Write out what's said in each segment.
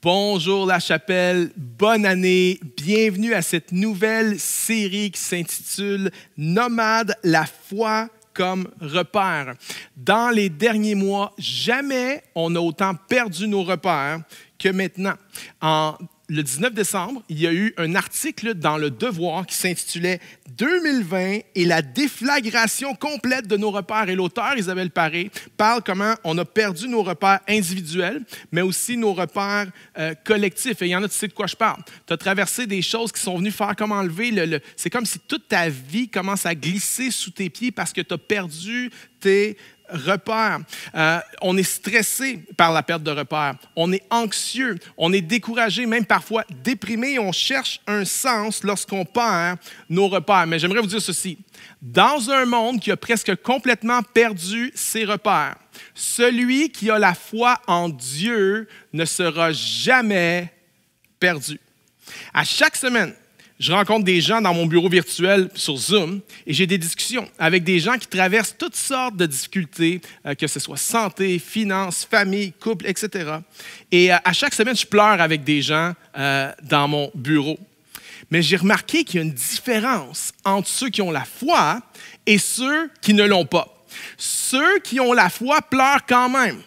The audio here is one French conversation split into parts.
Bonjour la chapelle, bonne année, bienvenue à cette nouvelle série qui s'intitule Nomade, la foi comme repère. Dans les derniers mois, jamais on a autant perdu nos repères que maintenant. En le 19 décembre, il y a eu un article dans Le Devoir qui s'intitulait 2020 et la déflagration complète de nos repères. Et l'auteur, Isabelle Paré, parle comment on a perdu nos repères individuels, mais aussi nos repères euh, collectifs. Et il y en a, tu sais de quoi je parle. Tu as traversé des choses qui sont venues faire comme enlever le. C'est comme si toute ta vie commence à glisser sous tes pieds parce que tu as perdu tes repères. Euh, on est stressé par la perte de repères. On est anxieux. On est découragé, même parfois déprimé. On cherche un sens lorsqu'on perd nos repères. Mais j'aimerais vous dire ceci. Dans un monde qui a presque complètement perdu ses repères, celui qui a la foi en Dieu ne sera jamais perdu. À chaque semaine, je rencontre des gens dans mon bureau virtuel sur Zoom et j'ai des discussions avec des gens qui traversent toutes sortes de difficultés, euh, que ce soit santé, finances, famille, couple, etc. Et euh, à chaque semaine, je pleure avec des gens euh, dans mon bureau. Mais j'ai remarqué qu'il y a une différence entre ceux qui ont la foi et ceux qui ne l'ont pas. Ceux qui ont la foi pleurent quand même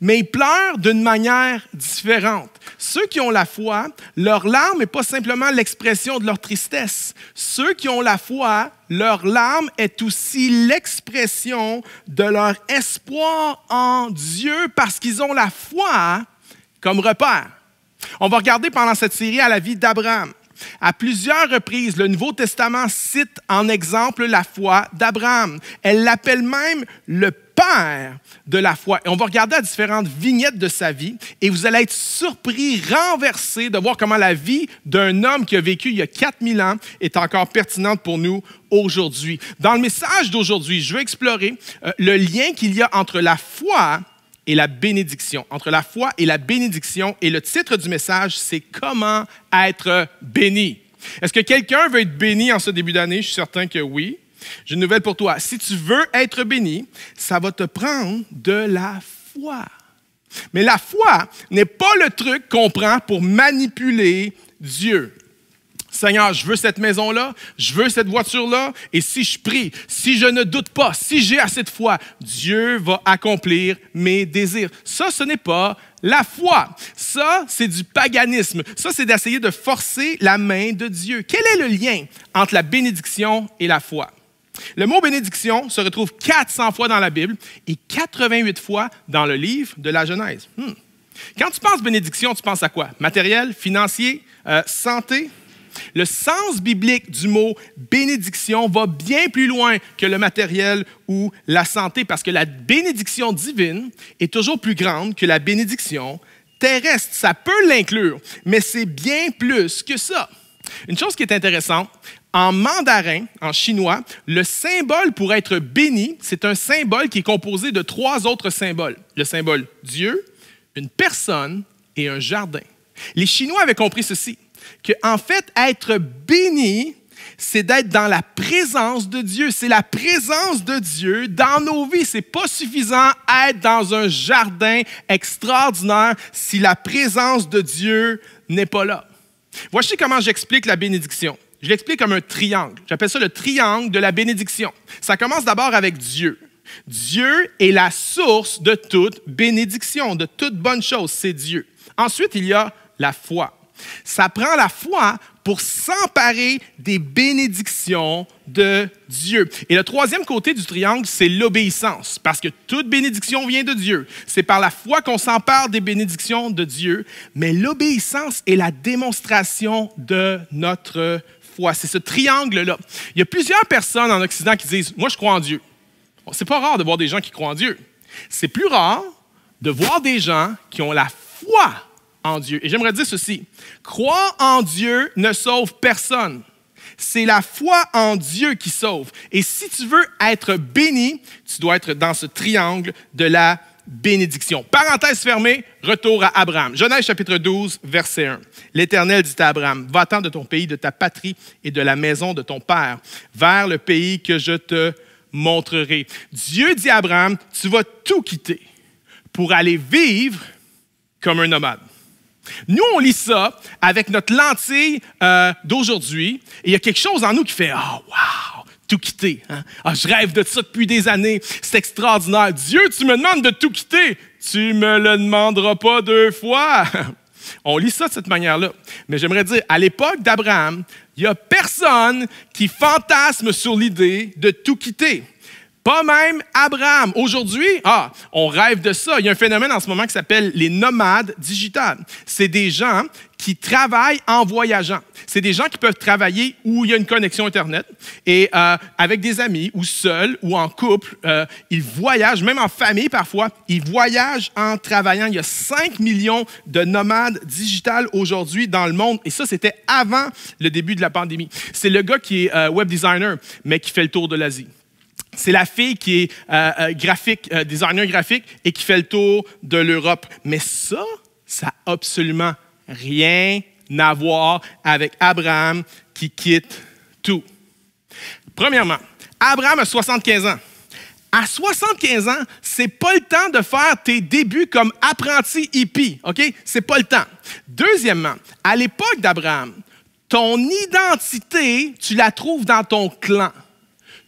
mais ils pleurent d'une manière différente. Ceux qui ont la foi, leur larmes n'est pas simplement l'expression de leur tristesse. Ceux qui ont la foi, leurs larmes est aussi l'expression de leur espoir en Dieu parce qu'ils ont la foi comme repère. On va regarder pendant cette série à la vie d'Abraham. À plusieurs reprises, le Nouveau Testament cite en exemple la foi d'Abraham. Elle l'appelle même le père de la foi. on va regarder à différentes vignettes de sa vie et vous allez être surpris, renversé de voir comment la vie d'un homme qui a vécu il y a 4000 ans est encore pertinente pour nous aujourd'hui. Dans le message d'aujourd'hui, je vais explorer euh, le lien qu'il y a entre la foi et la bénédiction. Entre la foi et la bénédiction. Et le titre du message, c'est Comment être béni. Est-ce que quelqu'un veut être béni en ce début d'année? Je suis certain que oui. J'ai une nouvelle pour toi. Si tu veux être béni, ça va te prendre de la foi. Mais la foi n'est pas le truc qu'on prend pour manipuler Dieu. Seigneur, je veux cette maison-là, je veux cette voiture-là, et si je prie, si je ne doute pas, si j'ai assez de foi, Dieu va accomplir mes désirs. Ça, ce n'est pas la foi. Ça, c'est du paganisme. Ça, c'est d'essayer de forcer la main de Dieu. Quel est le lien entre la bénédiction et la foi? Le mot bénédiction se retrouve 400 fois dans la Bible et 88 fois dans le livre de la Genèse. Hmm. Quand tu penses bénédiction, tu penses à quoi? Matériel, financier, euh, santé? Le sens biblique du mot bénédiction va bien plus loin que le matériel ou la santé, parce que la bénédiction divine est toujours plus grande que la bénédiction terrestre. Ça peut l'inclure, mais c'est bien plus que ça. Une chose qui est intéressante, en mandarin, en chinois, le symbole pour être béni, c'est un symbole qui est composé de trois autres symboles. Le symbole Dieu, une personne et un jardin. Les Chinois avaient compris ceci, qu'en en fait, être béni, c'est d'être dans la présence de Dieu. C'est la présence de Dieu dans nos vies. n'est pas suffisant d'être dans un jardin extraordinaire si la présence de Dieu n'est pas là. Voici comment j'explique la bénédiction. Je l'explique comme un triangle. J'appelle ça le triangle de la bénédiction. Ça commence d'abord avec Dieu. Dieu est la source de toute bénédiction, de toute bonne chose, c'est Dieu. Ensuite, il y a la foi. Ça prend la foi pour s'emparer des bénédictions de Dieu. Et le troisième côté du triangle, c'est l'obéissance, parce que toute bénédiction vient de Dieu. C'est par la foi qu'on s'empare des bénédictions de Dieu, mais l'obéissance est la démonstration de notre foi. C'est ce triangle-là. Il y a plusieurs personnes en Occident qui disent, moi je crois en Dieu. C'est pas rare de voir des gens qui croient en Dieu. C'est plus rare de voir des gens qui ont la foi en Dieu. Et j'aimerais dire ceci, croire en Dieu ne sauve personne. C'est la foi en Dieu qui sauve. Et si tu veux être béni, tu dois être dans ce triangle de la bénédiction. Parenthèse fermée, retour à Abraham. Genèse chapitre 12, verset 1. L'Éternel dit à Abraham, va-t'en de ton pays, de ta patrie et de la maison de ton père, vers le pays que je te montrerai. Dieu dit à Abraham, tu vas tout quitter pour aller vivre comme un nomade. Nous, on lit ça avec notre lentille euh, d'aujourd'hui, et il y a quelque chose en nous qui fait Ah, wow, tout quitter. Hein. Ah, je rêve de ça depuis des années, c'est extraordinaire. Dieu, tu me demandes de tout quitter. Tu me le demanderas pas deux fois. On lit ça de cette manière-là. Mais j'aimerais dire, à l'époque d'Abraham, il n'y a personne qui fantasme sur l'idée de tout quitter. Pas même Abraham. Aujourd'hui, ah, on rêve de ça. Il y a un phénomène en ce moment qui s'appelle les nomades digitales. C'est des gens qui travaillent en voyageant. C'est des gens qui peuvent travailler où il y a une connexion Internet et euh, avec des amis ou seuls ou en couple. Euh, ils voyagent, même en famille parfois, ils voyagent en travaillant. Il y a 5 millions de nomades digitales aujourd'hui dans le monde et ça, c'était avant le début de la pandémie. C'est le gars qui est euh, web designer, mais qui fait le tour de l'Asie c'est la fille qui est euh, euh, graphique, euh, designer graphique et qui fait le tour de l'Europe. Mais ça, ça n'a absolument rien à voir avec Abraham qui quitte tout. Premièrement, Abraham a 75 ans. À 75 ans, c'est pas le temps de faire tes débuts comme apprenti hippie, OK? C'est pas le temps. Deuxièmement, à l'époque d'Abraham, ton identité, tu la trouves dans ton clan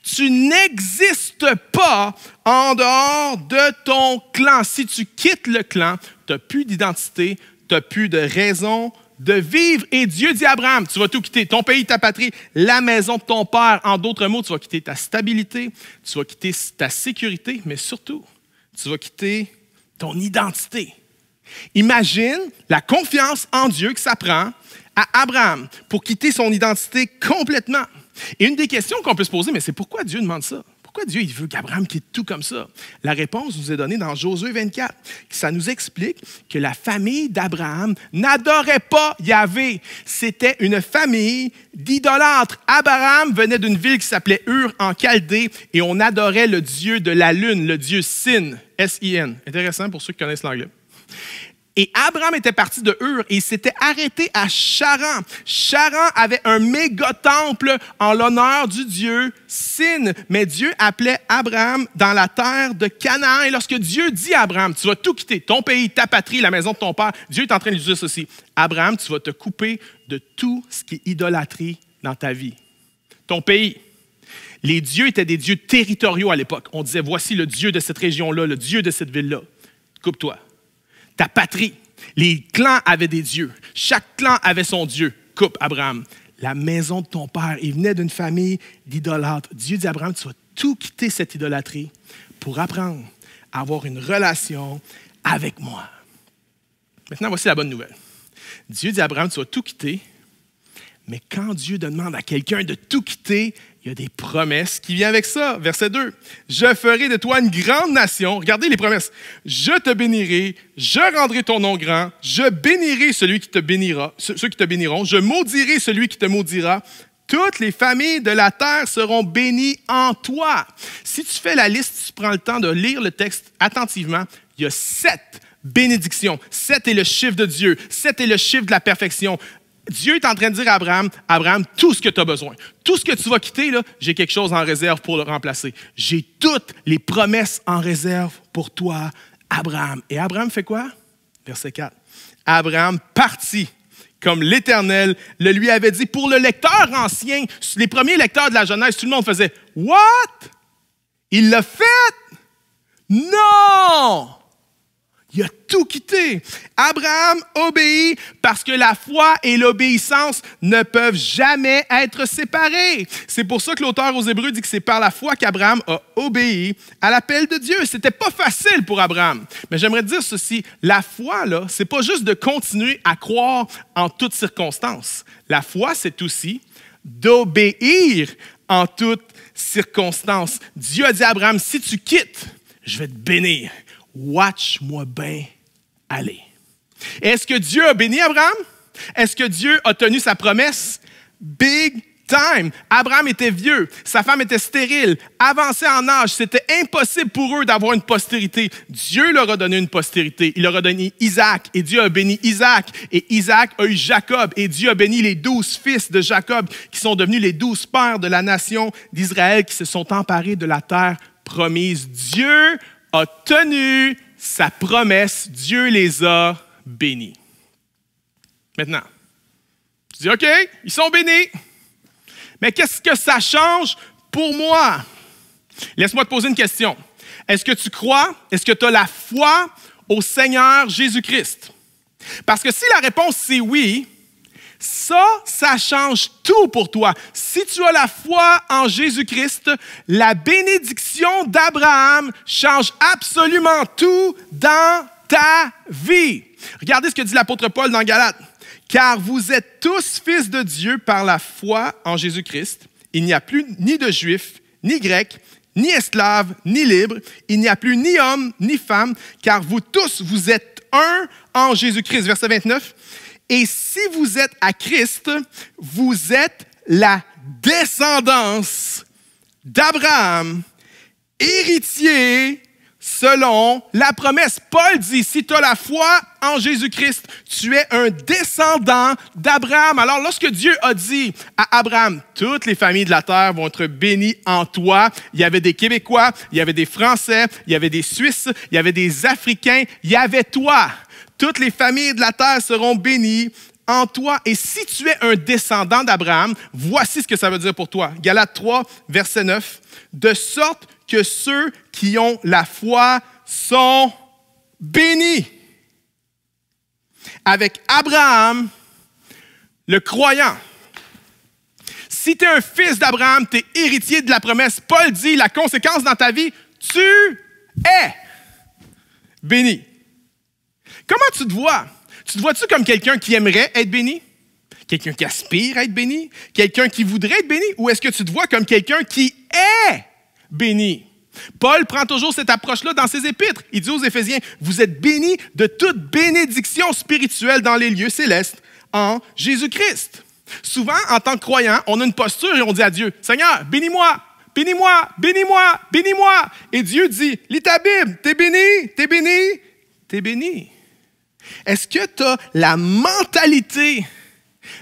tu n'existes pas en dehors de ton clan. Si tu quittes le clan, tu n'as plus d'identité, tu n'as plus de raison de vivre. Et Dieu dit à Abraham, tu vas tout quitter, ton pays, ta patrie, la maison de ton père. En d'autres mots, tu vas quitter ta stabilité, tu vas quitter ta sécurité, mais surtout, tu vas quitter ton identité. Imagine la confiance en Dieu que ça prend à Abraham pour quitter son identité complètement. Et une des questions qu'on peut se poser, mais c'est pourquoi Dieu demande ça? Pourquoi Dieu il veut qu'Abraham quitte tout comme ça? La réponse nous est donnée dans Josué 24. Ça nous explique que la famille d'Abraham n'adorait pas Yahvé. C'était une famille d'idolâtres. Abraham venait d'une ville qui s'appelait Ur en Chaldée et on adorait le dieu de la lune, le dieu Sin, S-I-N. Intéressant pour ceux qui connaissent l'anglais. Et Abraham était parti de Ur et il s'était arrêté à Charan. Charan avait un méga temple en l'honneur du dieu Sin. Mais Dieu appelait Abraham dans la terre de Canaan. Et lorsque Dieu dit à Abraham, tu vas tout quitter, ton pays, ta patrie, la maison de ton père, Dieu est en train de lui dire ceci. Abraham, tu vas te couper de tout ce qui est idolâtrie dans ta vie. Ton pays, les dieux étaient des dieux territoriaux à l'époque. On disait, voici le dieu de cette région-là, le dieu de cette ville-là. Coupe-toi ta patrie. Les clans avaient des dieux. Chaque clan avait son dieu. Coupe, Abraham. La maison de ton père. Il venait d'une famille d'idolâtres. Dieu dit à Abraham, tu tout quitter cette idolâtrie pour apprendre à avoir une relation avec moi. Maintenant, voici la bonne nouvelle. Dieu dit à Abraham, tu vas tout quitter mais quand Dieu demande à quelqu'un de tout quitter, il y a des promesses qui viennent avec ça. Verset 2. Je ferai de toi une grande nation. Regardez les promesses. Je te bénirai, je rendrai ton nom grand, je bénirai celui qui te bénira, ceux qui te béniront, je maudirai celui qui te maudira. Toutes les familles de la terre seront bénies en toi. Si tu fais la liste, tu prends le temps de lire le texte attentivement, il y a sept bénédictions. Sept est le chiffre de Dieu. Sept est le chiffre de la perfection. Dieu est en train de dire à Abraham, Abraham, tout ce que tu as besoin, tout ce que tu vas quitter, j'ai quelque chose en réserve pour le remplacer. J'ai toutes les promesses en réserve pour toi, Abraham. Et Abraham fait quoi? Verset 4. Abraham partit comme l'Éternel le lui avait dit. Pour le lecteur ancien, les premiers lecteurs de la Genèse, tout le monde faisait What? Il l'a fait? Non! Il a tout quitté. Abraham obéit parce que la foi et l'obéissance ne peuvent jamais être séparées. C'est pour ça que l'auteur aux Hébreux dit que c'est par la foi qu'Abraham a obéi à l'appel de Dieu. C'était pas facile pour Abraham. Mais j'aimerais dire ceci, la foi là, c'est pas juste de continuer à croire en toutes circonstances. La foi, c'est aussi d'obéir en toutes circonstances. Dieu a dit à Abraham, si tu quittes, je vais te bénir watch-moi bien aller. Est-ce que Dieu a béni Abraham? Est-ce que Dieu a tenu sa promesse? Big time. Abraham était vieux, sa femme était stérile, avancée en âge. C'était impossible pour eux d'avoir une postérité. Dieu leur a donné une postérité. Il leur a donné Isaac et Dieu a béni Isaac. Et Isaac a eu Jacob et Dieu a béni les douze fils de Jacob qui sont devenus les douze pères de la nation d'Israël qui se sont emparés de la terre promise. Dieu a tenu sa promesse, Dieu les a bénis. Maintenant, tu dis, OK, ils sont bénis. Mais qu'est-ce que ça change pour moi? Laisse-moi te poser une question. Est-ce que tu crois, est-ce que tu as la foi au Seigneur Jésus-Christ? Parce que si la réponse c'est oui, ça, ça change tout pour toi. Si tu as la foi en Jésus-Christ, la bénédiction d'Abraham change absolument tout dans ta vie. Regardez ce que dit l'apôtre Paul dans Galate. Car vous êtes tous fils de Dieu par la foi en Jésus-Christ. Il n'y a plus ni de juif, ni grec, ni esclave, ni libre. Il n'y a plus ni homme, ni femme, car vous tous, vous êtes un en Jésus-Christ. Verset 29. Et si vous êtes à Christ, vous êtes la descendance d'Abraham, héritier selon la promesse. Paul dit, si tu as la foi en Jésus-Christ, tu es un descendant d'Abraham. Alors lorsque Dieu a dit à Abraham, toutes les familles de la terre vont être bénies en toi, il y avait des Québécois, il y avait des Français, il y avait des Suisses, il y avait des Africains, il y avait toi. Toutes les familles de la terre seront bénies en toi. Et si tu es un descendant d'Abraham, voici ce que ça veut dire pour toi. Galates 3, verset 9. De sorte que ceux qui ont la foi sont bénis. Avec Abraham, le croyant. Si tu es un fils d'Abraham, tu es héritier de la promesse. Paul dit, la conséquence dans ta vie, tu es béni. Comment tu te vois? Tu te vois-tu comme quelqu'un qui aimerait être béni? Quelqu'un qui aspire à être béni? Quelqu'un qui voudrait être béni? Ou est-ce que tu te vois comme quelqu'un qui est béni? Paul prend toujours cette approche-là dans ses épîtres. Il dit aux Éphésiens, vous êtes bénis de toute bénédiction spirituelle dans les lieux célestes en Jésus-Christ. Souvent, en tant que croyant, on a une posture et on dit à Dieu, Seigneur, bénis-moi, bénis-moi, bénis-moi, bénis-moi. Et Dieu dit, lis ta Bible, t'es béni, t'es béni, t'es béni. Est-ce que tu as la mentalité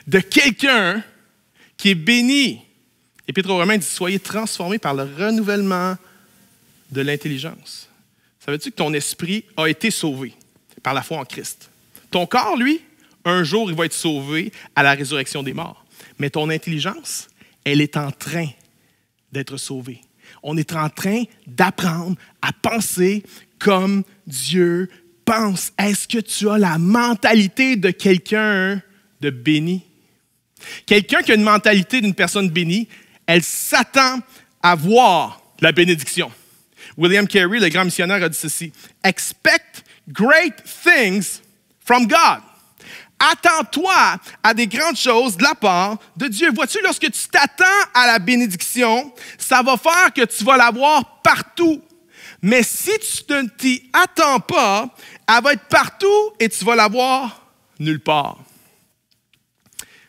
de quelqu'un qui est béni? Et Pierre aux Romains dit Soyez transformés par le renouvellement de l'intelligence. Ça veut dire que ton esprit a été sauvé par la foi en Christ. Ton corps, lui, un jour, il va être sauvé à la résurrection des morts. Mais ton intelligence, elle est en train d'être sauvée. On est en train d'apprendre à penser comme Dieu Pense, Est-ce que tu as la mentalité de quelqu'un de béni? Quelqu'un qui a une mentalité d'une personne bénie, elle s'attend à voir la bénédiction. William Carey, le grand missionnaire, a dit ceci Expect great things from God. Attends-toi à des grandes choses de la part de Dieu. Vois-tu, lorsque tu t'attends à la bénédiction, ça va faire que tu vas l'avoir partout mais si tu ne t'y attends pas, elle va être partout et tu vas l'avoir nulle part.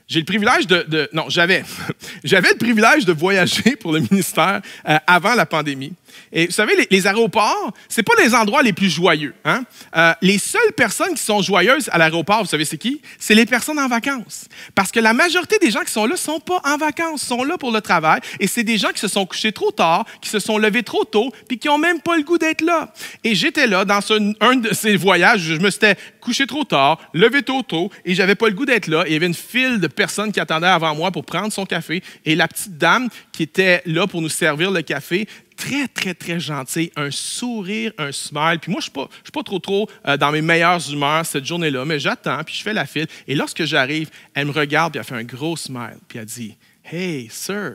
J'ai le privilège de, non, j'avais, j'avais le privilège de voyager pour le ministère euh, avant la pandémie. Et vous savez, les, les aéroports, c'est pas les endroits les plus joyeux. Hein. Euh, les seules personnes qui sont joyeuses à l'aéroport, vous savez c'est qui C'est les personnes en vacances, parce que la majorité des gens qui sont là sont pas en vacances, sont là pour le travail, et c'est des gens qui se sont couchés trop tard, qui se sont levés trop tôt, puis qui ont même pas le goût d'être là. Et j'étais là dans un de ces voyages, je me suis couché trop tard, levé trop tôt, et j'avais pas le goût d'être là. il y avait une file de personne qui attendait avant moi pour prendre son café. Et la petite dame qui était là pour nous servir le café, très, très, très gentille, un sourire, un smile. Puis moi, je ne suis, pas trop, trop euh, dans mes meilleures humeurs cette journée-là, mais j'attends, puis je fais la file. Et lorsque j'arrive, elle me regarde, puis elle fait un gros smile. Puis elle dit, Hey, sir,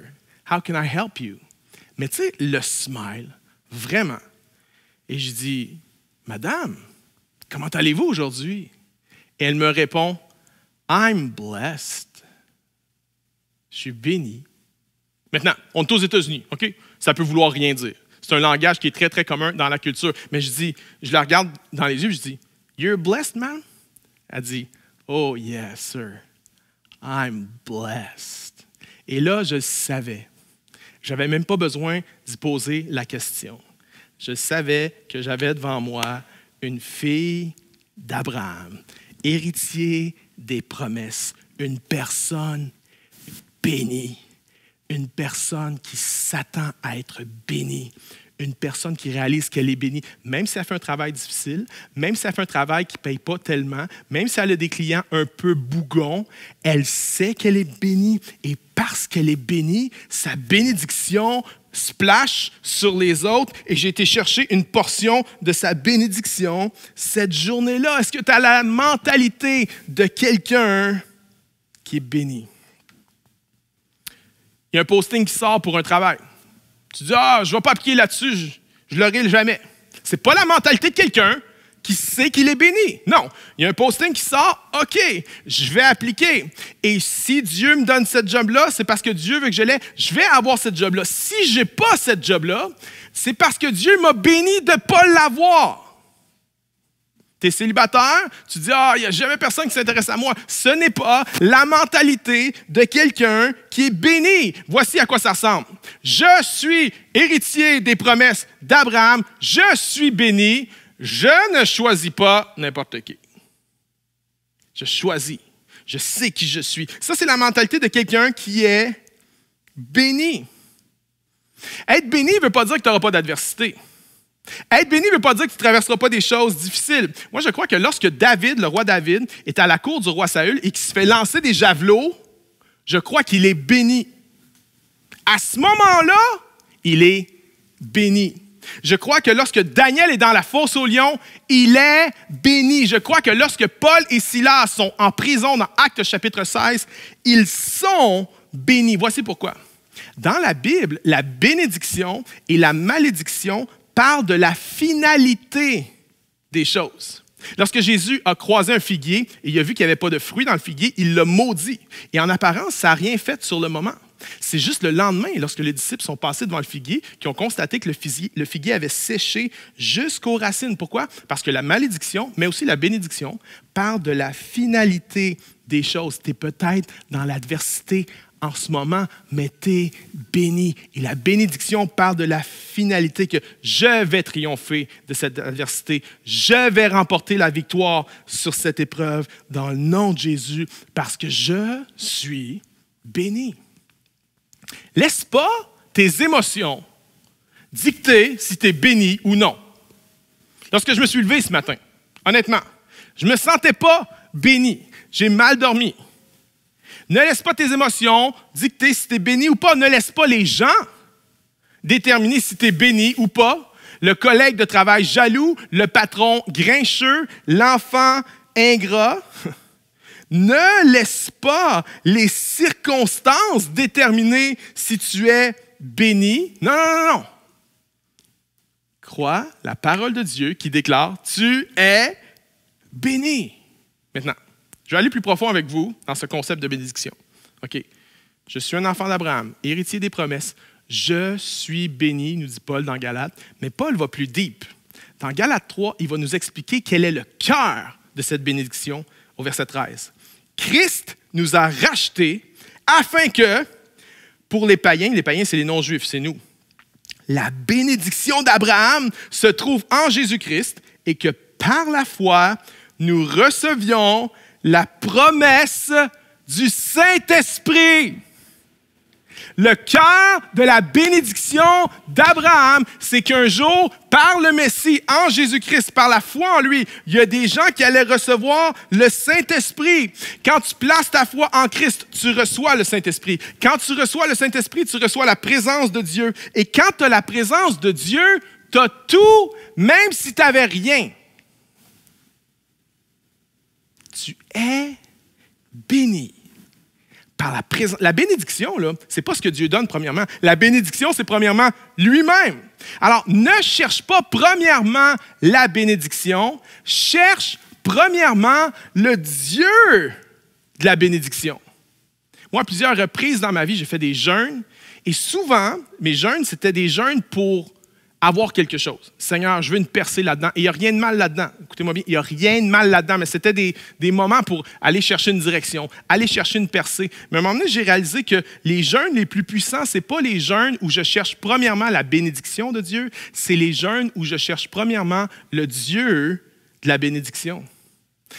how can I help you? Mais tu sais, le smile, vraiment. Et je dis, Madame, comment allez-vous aujourd'hui? Et elle me répond, I'm blessed. Je suis béni. Maintenant, on est aux États-Unis, OK? Ça peut vouloir rien dire. C'est un langage qui est très, très commun dans la culture. Mais je dis, je la regarde dans les yeux, je dis, You're blessed, man? Elle dit, Oh, yes, sir. I'm blessed. Et là, je savais. J'avais même pas besoin d'y poser la question. Je savais que j'avais devant moi une fille d'Abraham, héritier des promesses, une personne béni, une personne qui s'attend à être bénie, une personne qui réalise qu'elle est bénie, même si elle fait un travail difficile, même si elle fait un travail qui ne paye pas tellement, même si elle a des clients un peu bougons, elle sait qu'elle est bénie. Et parce qu'elle est bénie, sa bénédiction splash sur les autres. Et j'ai été chercher une portion de sa bénédiction cette journée-là. Est-ce que tu as la mentalité de quelqu'un qui est béni? il y a un posting qui sort pour un travail. Tu dis, ah, je ne vais pas appliquer là-dessus, je ne l'aurai jamais. C'est pas la mentalité de quelqu'un qui sait qu'il est béni. Non, il y a un posting qui sort, OK, je vais appliquer. Et si Dieu me donne cette job-là, c'est parce que Dieu veut que je l'ai, je vais avoir cette job-là. Si je n'ai pas cette job-là, c'est parce que Dieu m'a béni de ne pas l'avoir. Tu célibataire, tu dis Ah, il n'y a jamais personne qui s'intéresse à moi. Ce n'est pas la mentalité de quelqu'un qui est béni. Voici à quoi ça ressemble. Je suis héritier des promesses d'Abraham, je suis béni, je ne choisis pas n'importe qui. Je choisis. Je sais qui je suis. Ça, c'est la mentalité de quelqu'un qui est béni. Être béni ne veut pas dire que tu n'auras pas d'adversité. Être béni ne veut pas dire que tu ne traverseras pas des choses difficiles. Moi, je crois que lorsque David, le roi David, est à la cour du roi Saül et qu'il se fait lancer des javelots, je crois qu'il est béni. À ce moment-là, il est béni. Je crois que lorsque Daniel est dans la fosse aux lions, il est béni. Je crois que lorsque Paul et Silas sont en prison dans Actes chapitre 16, ils sont bénis. Voici pourquoi. Dans la Bible, la bénédiction et la malédiction parle de la finalité des choses. Lorsque Jésus a croisé un figuier et il a vu qu'il n'y avait pas de fruit dans le figuier, il l'a maudit. Et en apparence, ça n'a rien fait sur le moment. C'est juste le lendemain, lorsque les disciples sont passés devant le figuier, qu'ils ont constaté que le figuier, avait séché jusqu'aux racines. Pourquoi? Parce que la malédiction, mais aussi la bénédiction, parle de la finalité des choses. Tu es peut-être dans l'adversité en ce moment, mais t'es béni. Et la bénédiction parle de la finalité que je vais triompher de cette adversité. Je vais remporter la victoire sur cette épreuve dans le nom de Jésus parce que je suis béni. Laisse pas tes émotions dicter si tu es béni ou non. Lorsque je me suis levé ce matin, honnêtement, je ne me sentais pas béni. J'ai mal dormi. Ne laisse pas tes émotions dicter si tu es béni ou pas. Ne laisse pas les gens déterminer si tu es béni ou pas. Le collègue de travail jaloux, le patron grincheux, l'enfant ingrat. Ne laisse pas les circonstances déterminer si tu es béni. Non, non, non, non. Crois la parole de Dieu qui déclare, tu es béni. Maintenant, je vais aller plus profond avec vous dans ce concept de bénédiction. OK. Je suis un enfant d'Abraham, héritier des promesses. Je suis béni, nous dit Paul dans Galate. Mais Paul va plus deep. Dans Galate 3, il va nous expliquer quel est le cœur de cette bénédiction au verset 13. Christ nous a rachetés afin que, pour les païens, les païens, c'est les non-juifs, c'est nous. La bénédiction d'Abraham se trouve en Jésus-Christ et que par la foi, nous recevions la promesse du Saint-Esprit. Le cœur de la bénédiction d'Abraham, c'est qu'un jour, par le Messie, en Jésus-Christ, par la foi en lui, il y a des gens qui allaient recevoir le Saint-Esprit. Quand tu places ta foi en Christ, tu reçois le Saint-Esprit. Quand tu reçois le Saint-Esprit, tu reçois la présence de Dieu. Et quand tu as la présence de Dieu, tu as tout, même si tu n'avais rien. est béni. Par la, présence. la bénédiction, là, c'est pas ce que Dieu donne premièrement. La bénédiction, c'est premièrement lui-même. Alors, ne cherche pas premièrement la bénédiction, cherche premièrement le Dieu de la bénédiction. Moi, plusieurs reprises dans ma vie, j'ai fait des jeûnes, et souvent, mes jeûnes, c'était des jeûnes pour avoir quelque chose. Seigneur, je veux une percée là-dedans. il n'y a rien de mal là-dedans. Écoutez-moi bien, il n'y a rien de mal là-dedans, mais c'était des, des, moments pour aller chercher une direction, aller chercher une percée. Mais à un moment donné, j'ai réalisé que les jeunes les plus puissants, ce n'est pas les jeunes où je cherche premièrement la bénédiction de Dieu, c'est les jeunes où je cherche premièrement le Dieu de la bénédiction.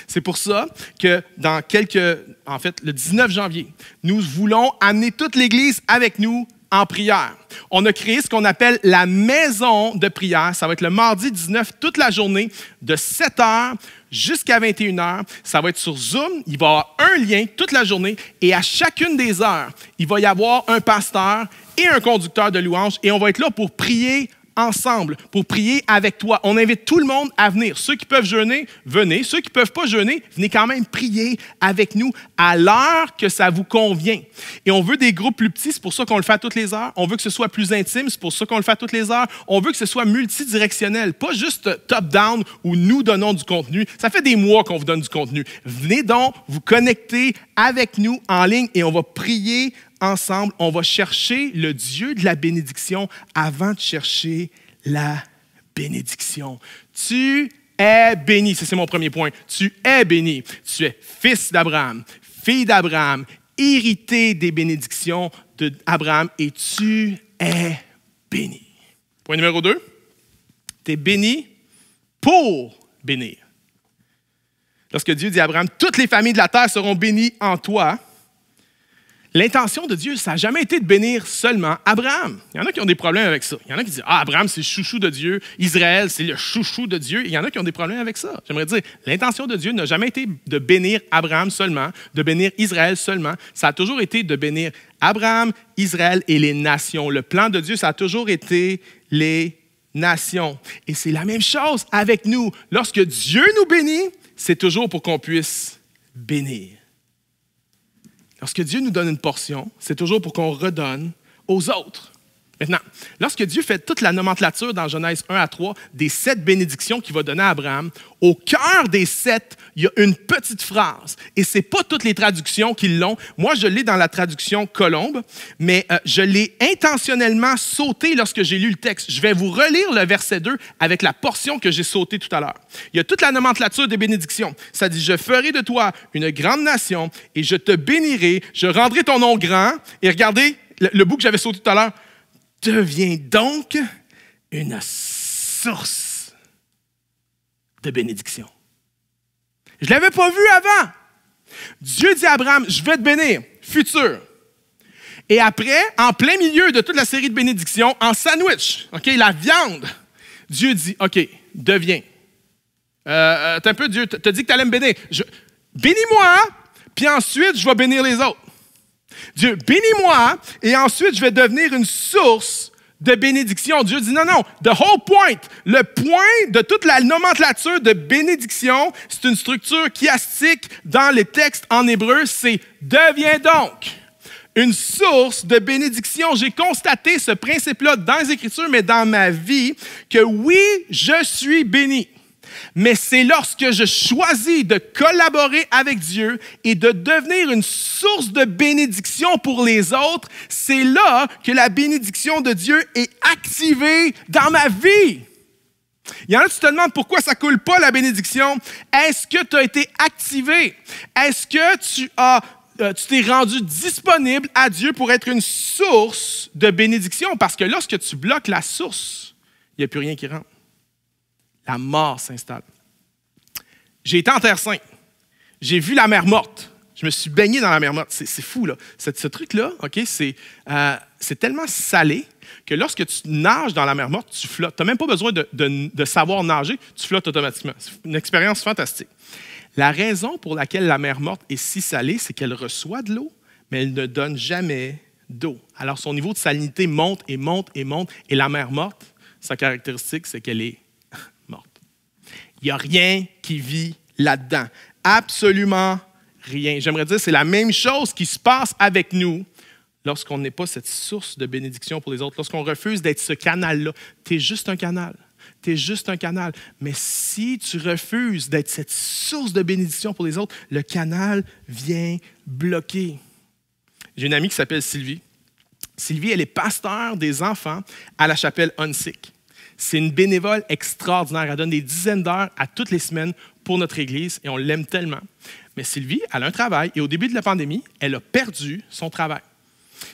C'est pour ça que dans quelques, en fait, le 19 janvier, nous voulons amener toute l'Église avec nous en prière. On a créé ce qu'on appelle la maison de prière. Ça va être le mardi 19 toute la journée, de 7 h jusqu'à 21 h. Ça va être sur Zoom. Il va y avoir un lien toute la journée et à chacune des heures, il va y avoir un pasteur et un conducteur de louange et on va être là pour prier ensemble pour prier avec toi. On invite tout le monde à venir. Ceux qui peuvent jeûner, venez. Ceux qui ne peuvent pas jeûner, venez quand même prier avec nous à l'heure que ça vous convient. Et on veut des groupes plus petits, c'est pour ça qu'on le fait toutes les heures. On veut que ce soit plus intime, c'est pour ça qu'on le fait toutes les heures. On veut que ce soit multidirectionnel, pas juste top-down où nous donnons du contenu. Ça fait des mois qu'on vous donne du contenu. Venez donc vous connecter avec nous en ligne et on va prier ensemble, on va chercher le Dieu de la bénédiction avant de chercher la bénédiction. Tu es béni, c'est mon premier point. Tu es béni. Tu es fils d'Abraham, fille d'Abraham, hérité des bénédictions d'Abraham et tu es béni. Point numéro 2, tu es béni pour bénir. Lorsque Dieu dit à Abraham, toutes les familles de la terre seront bénies en toi, L'intention de Dieu, ça n'a jamais été de bénir seulement Abraham. Il y en a qui ont des problèmes avec ça. Il y en a qui disent Ah, Abraham, c'est le chouchou de Dieu. Israël, c'est le chouchou de Dieu. Il y en a qui ont des problèmes avec ça. J'aimerais dire l'intention de Dieu n'a jamais été de bénir Abraham seulement, de bénir Israël seulement. Ça a toujours été de bénir Abraham, Israël et les nations. Le plan de Dieu, ça a toujours été les nations. Et c'est la même chose avec nous. Lorsque Dieu nous bénit, c'est toujours pour qu'on puisse bénir. Lorsque Dieu nous donne une portion, c'est toujours pour qu'on redonne aux autres. Maintenant, lorsque Dieu fait toute la nomenclature dans Genèse 1 à 3 des sept bénédictions qu'il va donner à Abraham, au cœur des sept, il y a une petite phrase. Et ce n'est pas toutes les traductions qui l'ont. Moi, je l'ai dans la traduction Colombe, mais euh, je l'ai intentionnellement sauté lorsque j'ai lu le texte. Je vais vous relire le verset 2 avec la portion que j'ai sauté tout à l'heure. Il y a toute la nomenclature des bénédictions. Ça dit, je ferai de toi une grande nation et je te bénirai, je rendrai ton nom grand. Et regardez le, le bout que j'avais sauté tout à l'heure devient donc une source de bénédiction. Je ne l'avais pas vu avant. Dieu dit à Abraham, je vais te bénir, futur. Et après, en plein milieu de toute la série de bénédictions, en sandwich, OK, la viande, Dieu dit, OK, deviens. Euh, euh un peu, Dieu, t'as dit que allais me bénir. Bénis-moi, puis ensuite, je vais bénir les autres. Dieu, bénis-moi et ensuite je vais devenir une source de bénédiction. Dieu dit non, non, the whole point, le point de toute la nomenclature de bénédiction, c'est une structure chiastique dans les textes en hébreu, c'est deviens donc une source de bénédiction. J'ai constaté ce principe-là dans les Écritures, mais dans ma vie, que oui, je suis béni. Mais c'est lorsque je choisis de collaborer avec Dieu et de devenir une source de bénédiction pour les autres, c'est là que la bénédiction de Dieu est activée dans ma vie. Il y en a qui te demandent pourquoi ça coule pas la bénédiction. Est-ce que tu as été activé? Est-ce que tu as euh, tu t'es rendu disponible à Dieu pour être une source de bénédiction parce que lorsque tu bloques la source, il n'y a plus rien qui rentre la mort s'installe. J'ai été en Terre Sainte. J'ai vu la mer morte. Je me suis baigné dans la mer morte. C'est fou, là. ce truc-là, OK, euh, c'est tellement salé que lorsque tu nages dans la mer morte, tu flottes. Tu n'as même pas besoin de, de, savoir nager, tu flottes automatiquement. C'est une expérience fantastique. La raison pour laquelle la mer morte est si salée, c'est qu'elle reçoit de l'eau, mais elle ne donne jamais d'eau. Alors son niveau de salinité monte et monte et monte, et la mer morte, sa caractéristique, c'est qu'elle est il n'y a rien qui vit là-dedans. Absolument rien. J'aimerais dire, c'est la même chose qui se passe avec nous lorsqu'on n'est pas cette source de bénédiction pour les autres, lorsqu'on refuse d'être ce canal-là. Tu es juste un canal. Tu es juste un canal. Mais si tu refuses d'être cette source de bénédiction pour les autres, le canal vient bloquer. J'ai une amie qui s'appelle Sylvie. Sylvie, elle est pasteur des enfants à la chapelle Onsick. C'est une bénévole extraordinaire. Elle donne des dizaines d'heures à toutes les semaines pour notre Église et on l'aime tellement. Mais Sylvie, elle a un travail et au début de la pandémie, elle a perdu son travail.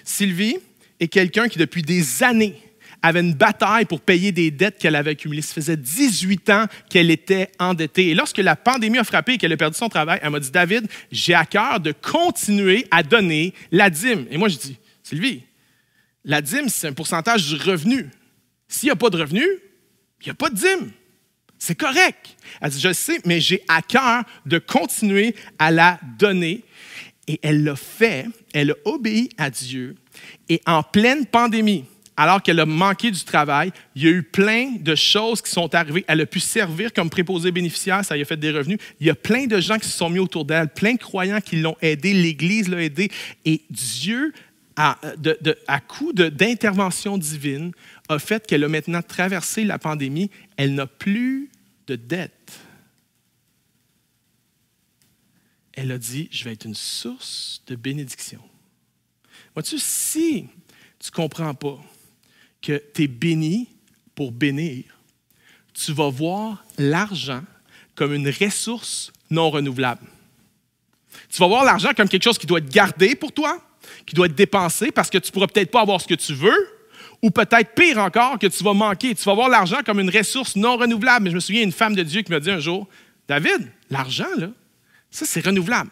Sylvie est quelqu'un qui, depuis des années, avait une bataille pour payer des dettes qu'elle avait accumulées. Ça faisait 18 ans qu'elle était endettée. Et lorsque la pandémie a frappé et qu'elle a perdu son travail, elle m'a dit, David, j'ai à cœur de continuer à donner la dîme. Et moi, je dis, Sylvie, la dîme, c'est un pourcentage du revenu. S'il n'y a pas de revenus, il n'y a pas de dîme. C'est correct. Elle dit, je sais, mais j'ai à cœur de continuer à la donner. Et elle l'a fait, elle a obéi à Dieu. Et en pleine pandémie, alors qu'elle a manqué du travail, il y a eu plein de choses qui sont arrivées. Elle a pu servir comme préposée bénéficiaire, ça lui a fait des revenus. Il y a plein de gens qui se sont mis autour d'elle, plein de croyants qui l'ont aidée, l'Église l'a aidée. Et Dieu, euh, à coup d'intervention divine, a fait qu'elle a maintenant traversé la pandémie. Elle n'a plus de dette. Elle a dit, je vais être une source de bénédiction. Vois-tu, si tu ne comprends pas que tu es béni pour bénir, tu vas voir l'argent comme une ressource non renouvelable. Tu vas voir l'argent comme quelque chose qui doit être gardé pour toi, qui doit être dépensé parce que tu ne pourras peut-être pas avoir ce que tu veux ou peut-être pire encore, que tu vas manquer. Tu vas voir l'argent comme une ressource non renouvelable. Mais je me souviens une femme de Dieu qui m'a dit un jour, David, l'argent, là, ça, c'est renouvelable.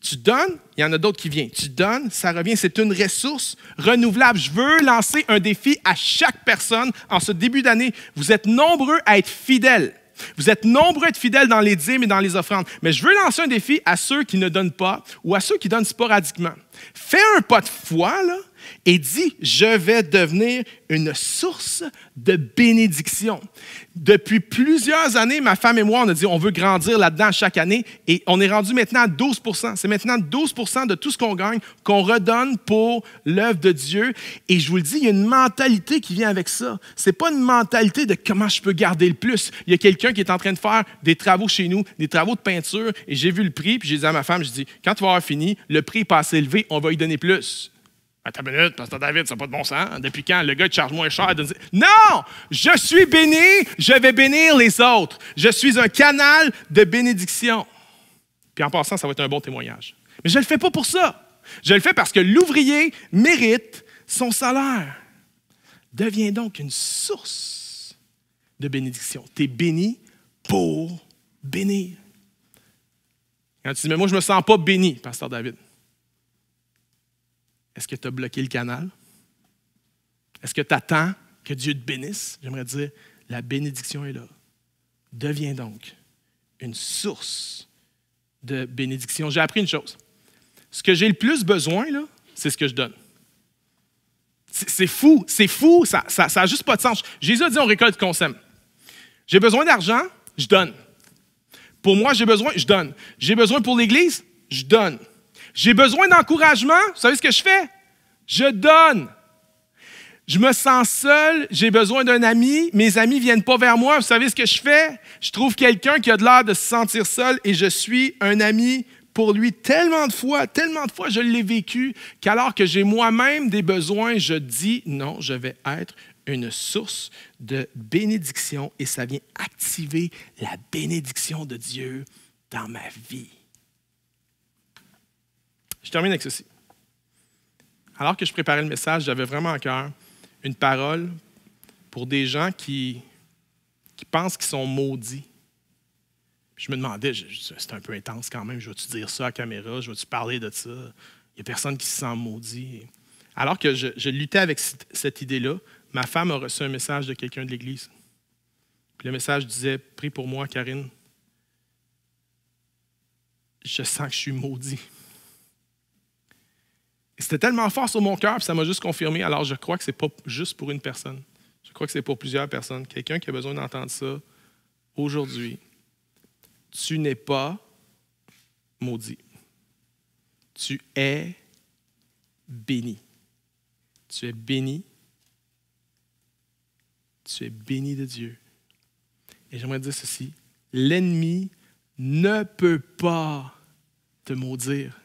Tu donnes, il y en a d'autres qui viennent. Tu donnes, ça revient. C'est une ressource renouvelable. Je veux lancer un défi à chaque personne en ce début d'année. Vous êtes nombreux à être fidèles. Vous êtes nombreux à être fidèles dans les dîmes et dans les offrandes. Mais je veux lancer un défi à ceux qui ne donnent pas ou à ceux qui donnent sporadiquement. Fais un pas de foi, là, et dit, je vais devenir une source de bénédiction. Depuis plusieurs années, ma femme et moi, on a dit, on veut grandir là-dedans chaque année et on est rendu maintenant à 12 C'est maintenant 12 de tout ce qu'on gagne qu'on redonne pour l'œuvre de Dieu. Et je vous le dis, il y a une mentalité qui vient avec ça. C'est pas une mentalité de comment je peux garder le plus. Il y a quelqu'un qui est en train de faire des travaux chez nous, des travaux de peinture et j'ai vu le prix puis j'ai dit à ma femme, je dis, quand tu vas avoir fini, le prix est pas assez élevé, on va y donner plus. Attends minute, Pasteur David, ça n'a pas de bon sens. Depuis quand le gars te charge moins cher? De... Non! Je suis béni, je vais bénir les autres. Je suis un canal de bénédiction. Puis en passant, ça va être un bon témoignage. Mais je ne le fais pas pour ça. Je le fais parce que l'ouvrier mérite son salaire. Deviens donc une source de bénédiction. Tu es béni pour bénir. Quand tu dis, mais moi, je ne me sens pas béni, Pasteur David. Est-ce que tu as bloqué le canal? Est-ce que tu attends que Dieu te bénisse? J'aimerais dire, la bénédiction est là. Deviens donc une source de bénédiction. J'ai appris une chose. Ce que j'ai le plus besoin, c'est ce que je donne. C'est fou, c'est fou, ça n'a ça, ça juste pas de sens. Jésus a dit on récolte, qu'on sème. J'ai besoin d'argent, je donne. Pour moi, j'ai besoin, je donne. J'ai besoin pour l'Église, je donne. J'ai besoin d'encouragement. Vous savez ce que je fais? Je donne. Je me sens seul, j'ai besoin d'un ami, mes amis viennent pas vers moi. Vous savez ce que je fais? Je trouve quelqu'un qui a de l'air de se sentir seul et je suis un ami pour lui tellement de fois, tellement de fois je l'ai vécu qu'alors que j'ai moi-même des besoins, je dis non, je vais être une source de bénédiction et ça vient activer la bénédiction de Dieu dans ma vie. Je termine avec ceci. Alors que je préparais le message, j'avais vraiment à cœur une parole pour des gens qui, pensent qu'ils sont maudits. je me demandais, c'est un peu intense quand même, je vais-tu dire ça à caméra, je vais-tu parler de ça? Il n'y a personne qui se sent maudit. Alors que je, je luttais avec cette idée-là, ma femme a reçu un message de quelqu'un de l'Église. le message disait, prie pour moi, Karine. Je sens que je suis maudit c'était tellement fort sur mon cœur, puis ça m'a juste confirmé. Alors, je crois que ce n'est pas juste pour une personne. Je crois que c'est pour plusieurs personnes. Quelqu'un qui a besoin d'entendre ça aujourd'hui. Tu n'es pas maudit. Tu es béni. Tu es béni. Tu es béni de Dieu. Et j'aimerais dire ceci. L'ennemi ne peut pas te maudire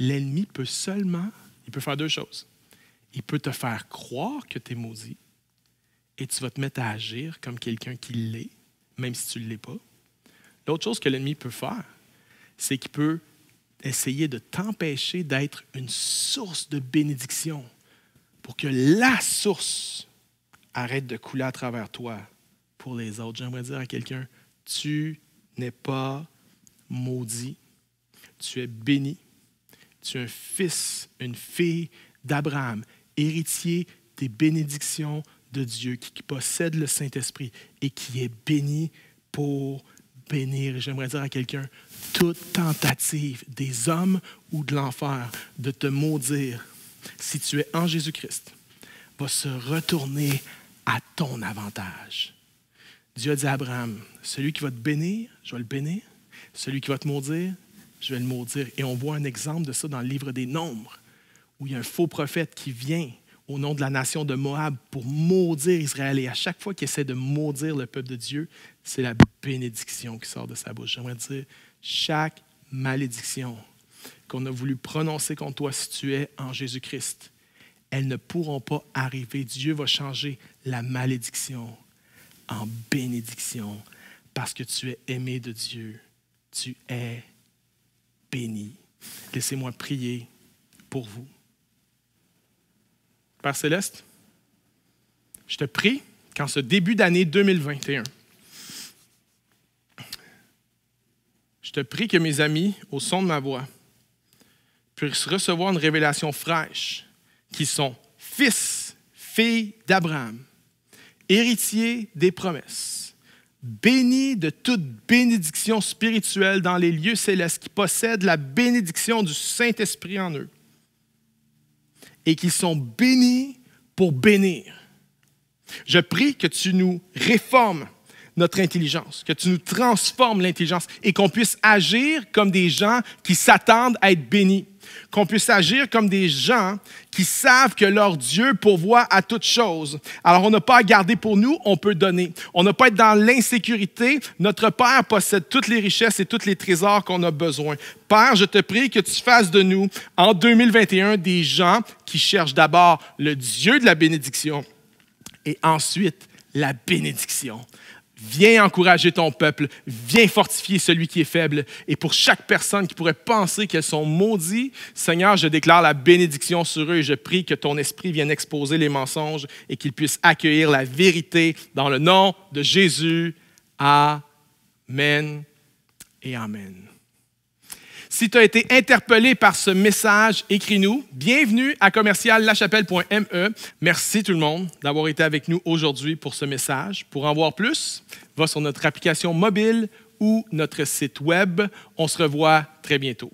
l'ennemi peut seulement, il peut faire deux choses. Il peut te faire croire que tu es maudit et tu vas te mettre à agir comme quelqu'un qui l'est, même si tu ne l'es pas. L'autre chose que l'ennemi peut faire, c'est qu'il peut essayer de t'empêcher d'être une source de bénédiction pour que la source arrête de couler à travers toi pour les autres. J'aimerais dire à quelqu'un, tu n'es pas maudit, tu es béni tu es un fils, une fille d'Abraham, héritier des bénédictions de Dieu, qui possède le Saint-Esprit et qui est béni pour bénir. J'aimerais dire à quelqu'un, toute tentative des hommes ou de l'enfer de te maudire, si tu es en Jésus-Christ, va se retourner à ton avantage. Dieu a dit à Abraham, celui qui va te bénir, je vais le bénir. Celui qui va te maudire, je vais le maudire. Et on voit un exemple de ça dans le livre des Nombres, où il y a un faux prophète qui vient au nom de la nation de Moab pour maudire Israël. Et à chaque fois qu'il essaie de maudire le peuple de Dieu, c'est la bénédiction qui sort de sa bouche. J'aimerais dire, chaque malédiction qu'on a voulu prononcer contre toi si tu es en Jésus-Christ, elles ne pourront pas arriver. Dieu va changer la malédiction en bénédiction parce que tu es aimé de Dieu. Tu es « Béni, Laissez-moi prier pour vous. Père Céleste, je te prie qu'en ce début d'année 2021, je te prie que mes amis, au son de ma voix, puissent recevoir une révélation fraîche qui sont fils, filles d'Abraham, héritiers des promesses bénis de toute bénédiction spirituelle dans les lieux célestes qui possèdent la bénédiction du Saint-Esprit en eux et qui sont bénis pour bénir. Je prie que tu nous réformes notre intelligence, que tu nous transformes l'intelligence et qu'on puisse agir comme des gens qui s'attendent à être bénis qu'on puisse agir comme des gens qui savent que leur Dieu pourvoit à toutes choses. Alors, on n'a pas à garder pour nous, on peut donner. On n'a pas à être dans l'insécurité. Notre Père possède toutes les richesses et tous les trésors qu'on a besoin. Père, je te prie que tu fasses de nous, en 2021, des gens qui cherchent d'abord le Dieu de la bénédiction et ensuite la bénédiction. Viens encourager ton peuple, viens fortifier celui qui est faible. Et pour chaque personne qui pourrait penser qu'elles sont maudites, Seigneur, je déclare la bénédiction sur eux et je prie que ton esprit vienne exposer les mensonges et qu'ils puissent accueillir la vérité dans le nom de Jésus. Amen et Amen. Si tu as été interpellé par ce message, écris-nous. Bienvenue à commerciallachapelle.me. Merci tout le monde d'avoir été avec nous aujourd'hui pour ce message. Pour en voir plus, va sur notre application mobile ou notre site web. On se revoit très bientôt.